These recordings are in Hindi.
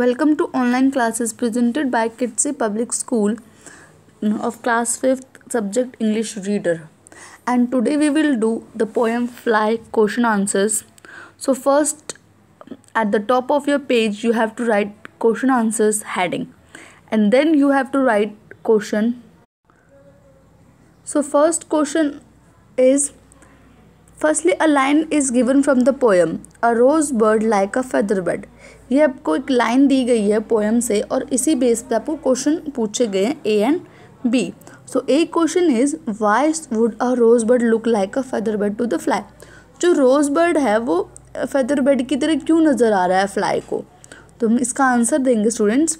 Welcome to online classes presented by Kitsi Public School of class 5th subject English reader. And today we will do the poem fly question answers. So first at the top of your page you have to write question answers heading and then you have to write question. So first question is firstly a line is given from the poem a rose bird like a feather bird ये आपको एक लाइन दी गई है पोएम से और इसी बेस पे आपको क्वेश्चन पूछे गए हैं A and B so A question is why would a rose bird look like a feather bird to the fly जो रोज़ बर्ड है वो फेदर बर्ड की तरह क्यों नज़र आ रहा है फ्लाई को तो हम इसका आंसर देंगे students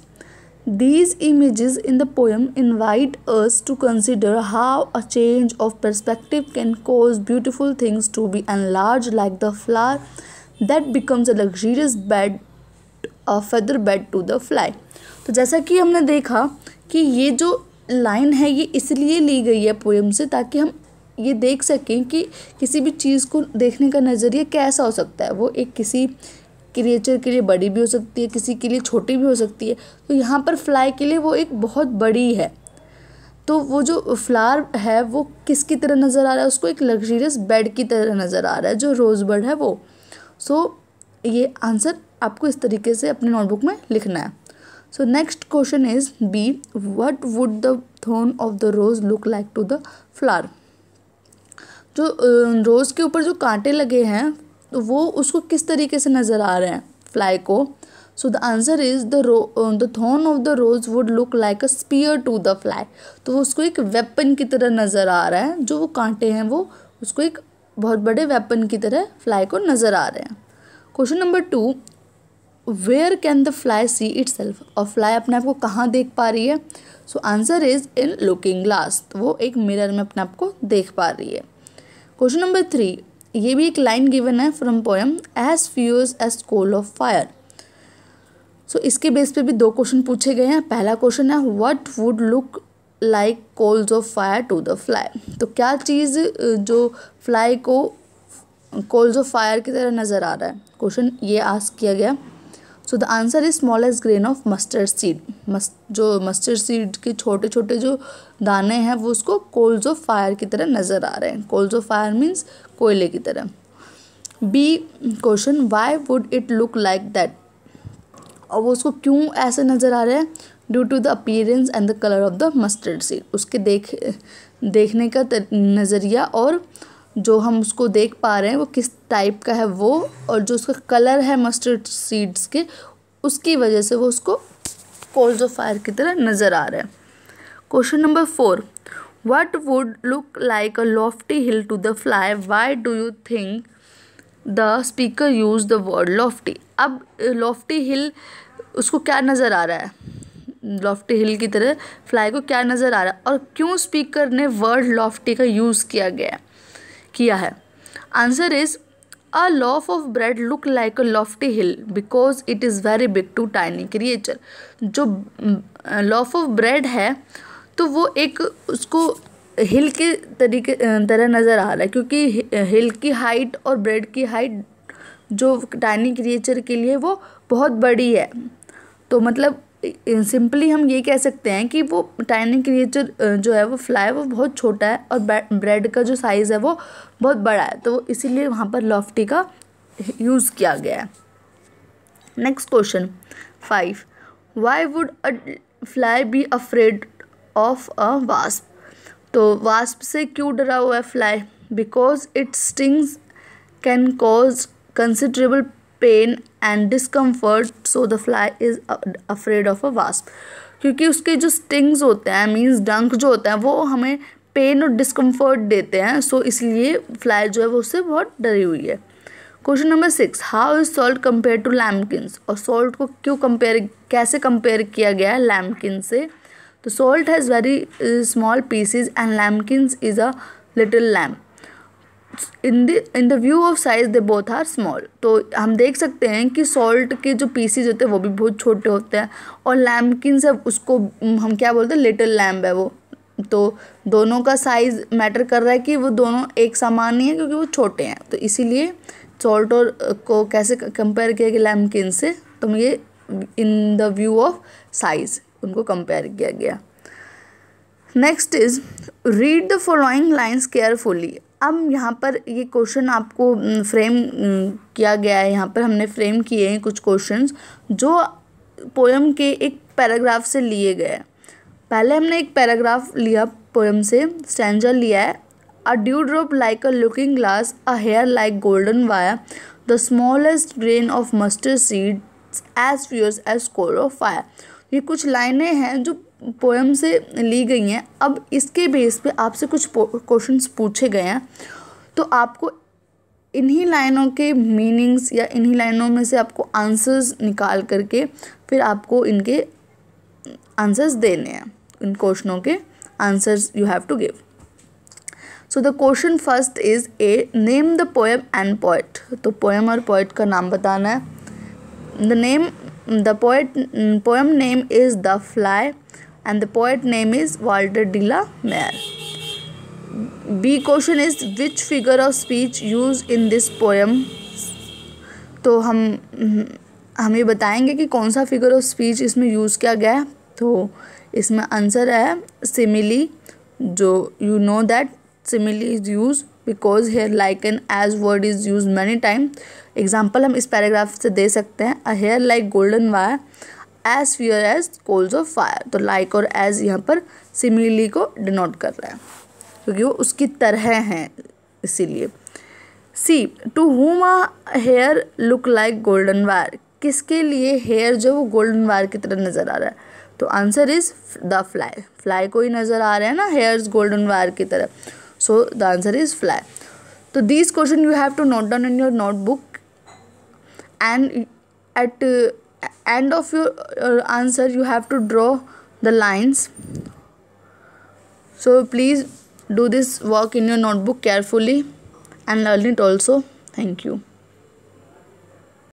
These images in the poem invite us to consider how a change of perspective can cause beautiful things to be enlarged like the flower that becomes a luxurious bed a feather bed to the fly तो जैसा कि हमने देखा कि ये जो लाइन है ये इसलिए ली गई है पोएम से ताकि हम ये देख सकें कि किसी भी चीज़ को देखने का नज़रिया कैसा हो सकता है वो एक किसी क्रिएचर के लिए बड़ी भी हो सकती है किसी के लिए छोटी भी हो सकती है तो यहाँ पर फ्लाई के लिए वो एक बहुत बड़ी है तो वो जो फ्लावर है वो किसकी तरह नज़र आ रहा है उसको एक लग्जरियस बेड की तरह नज़र आ रहा है जो रोज़बर्ड है वो सो so, ये आंसर आपको इस तरीके से अपने नोटबुक में लिखना है so next question is B what would the thorn of the rose look like to the flower जो रोज़ के ऊपर जो कांटे लगे हैं तो वो उसको किस तरीके से नज़र आ रहे हैं फ्लाई को so the answer is the row the thorn of the rose would look like a spear to the fly तो वो उसको एक वेपन की तरह नज़र आ रहा है जो वो कांटे हैं वो उसको एक बहुत बड़े वेपन की तरह फ्लाई को नज़र आ रहे हैं question number two where can the fly see itself और फ्लाई अपने आप को कहाँ देख पा रही है so answer is in looking glass वो एक मिरर में अपने आप को देख पा रही है क्वेश्चन नंबर थ्री ये भी एक लाइन गिवन है from poem as fierce as coal of fire so इसके बेस पे भी दो क्वेश्चन पूछे गए हैं पहला क्वेश्चन है what would look like coals of fire to the fly तो क्या चीज़ जो फ्लाई को कोल्स ऑफ फायर की तरह नज़र आ रहा है क्वेश्चन ये आस्क किया गया so the answer is smallest grain of mustard seed जो मस्टर्ड सीड के छोटे छोटे जो दाने हैं वो उसको कोल्स ऑफ फायर की तरह नज़र आ रहे हैं कोल्स ऑफ फायर मीन्स कोयले की तरह B question why would it look like that और वो उसको क्यों ऐसे नज़र आ रहे हैं due to the appearance and the colour of the mustard seed उसके देख देखने का नज़रिया और जो हम उसको देख पा रहे हैं वो किस टाइप का है वो और जो उसका कलर है मस्टर्ड सीड्स के उसकी वजह से वो उसको कोल्स ऑफ फायर की तरह नज़र आ रहा है question number four what would look like a lofty hill to the fly why do you think the speaker use the word lofty अब लॉफ्टी हिल उसको क्या नज़र आ रहा है लॉफ्टी हिल की तरह फ्लाई को क्या नज़र आ रहा है और क्यों स्पीकर ने वर्ड लॉफ्टी का यूज़ किया गया किया है answer is a loaf of bread look like a lofty hill because it is very big to tiny creature जो लॉफ ऑफ ब्रेड है तो वो एक उसको हिल के तरीके तरह नज़र आ रहा है क्योंकि हिल की हाइट और ब्रेड की हाइट जो टाइनी क्रिएचर के लिए वो बहुत बड़ी है तो मतलब सिंपली हम ये कह सकते हैं कि वो टाइनी क्रिएचर जो है वो फ्लाई वो बहुत छोटा है और ब्रेड का जो साइज़ है वो बहुत बड़ा है तो इसीलिए वहाँ पर लॉफ्टी का यूज़ किया गया है next question five why would a fly be afraid of a wasp तो वास्प से क्यों डरा हुआ है fly because its stings can cause considerable pain and discomfort so the fly is afraid of a wasp क्योंकि उसके जो स्टिंग्स होते हैं मीन्स डंक जो होता है वो हमें पेन और डिस्कम्फर्ट देते हैं सो so इसलिए फ्लाई जो है वो उससे बहुत डरी हुई है question number six how is salt compare to lambkins और सॉल्ट को क्यों कंपेयर कैसे कंपेयर किया गया है लैमकिन से तो salt has very small pieces and lambkins is a little lamb in the in the view of size they both are small तो हम देख सकते हैं कि सॉल्ट के जो पीसीज होते हैं वो भी बहुत छोटे होते हैं और लैम्पकिन है उसको हम क्या बोलते हैं लिटिल लैम्प है वो तो दोनों का साइज़ मैटर कर रहा है कि वो दोनों एक समान ही है क्योंकि वो छोटे हैं तो इसीलिए सॉल्ट और को कैसे कंपेयर किया गया लैम्पकिन से तो ये in the view of size उनको कंपेयर किया गया next is read the following lines carefully अब यहाँ पर ये क्वेश्चन आपको फ्रेम किया गया है यहाँ पर हमने फ्रेम किए हैं कुछ क्वेश्चंस जो पोएम के एक पैराग्राफ से लिए गए पहले हमने एक पैराग्राफ लिया पोएम से स्टैंजा लिया है a dew drop like a looking glass a hair like golden wire the smallest grain of mustard seeds as fierce as coal of fire ये कुछ लाइनें हैं जो पोएम से ली गई हैं अब इसके बेस पे आपसे कुछ क्वेश्चन पूछे गए हैं तो आपको इन्हीं लाइनों के मीनिंग्स या इन्हीं लाइनों में से आपको आंसर्स निकाल करके फिर आपको इनके आंसर्स देने हैं इन क्वेश्चनों के answers you have to give so the question first is A name the poem and poet तो पोएम और पोइट का नाम बताना है the name the poet poem name is the fly and the poet name is Walter de la Mare. B question is which figure of speech use in this poem तो हम हम ये बताएंगे कि कौन सा फिगर ऑफ स्पीच इसमें यूज़ किया गया है तो इसमें आंसर है सिमिली जो you know that simile is use because hair like an as word is use many time example हम इस पैराग्राफ से दे सकते हैं a hair like golden wire as fire as coals of fire तो लाइक और एज यहाँ पर सिमिलरली को डिनोट कर रहा है क्योंकि वो उसकी तरह हैं इसीलिए see to whom ah hair look like golden wire किसके लिए हेयर जो वो गोल्डन वायर की तरह नज़र आ रहा है तो answer is the fly fly को ही नज़र आ रहा है ना हेयर्स गोल्डन वायर की तरह so the answer is fly तो this question you have to note down in your notebook and at end of your uh, answer you have to draw the lines so please do this work in your notebook carefully and learn it also thank you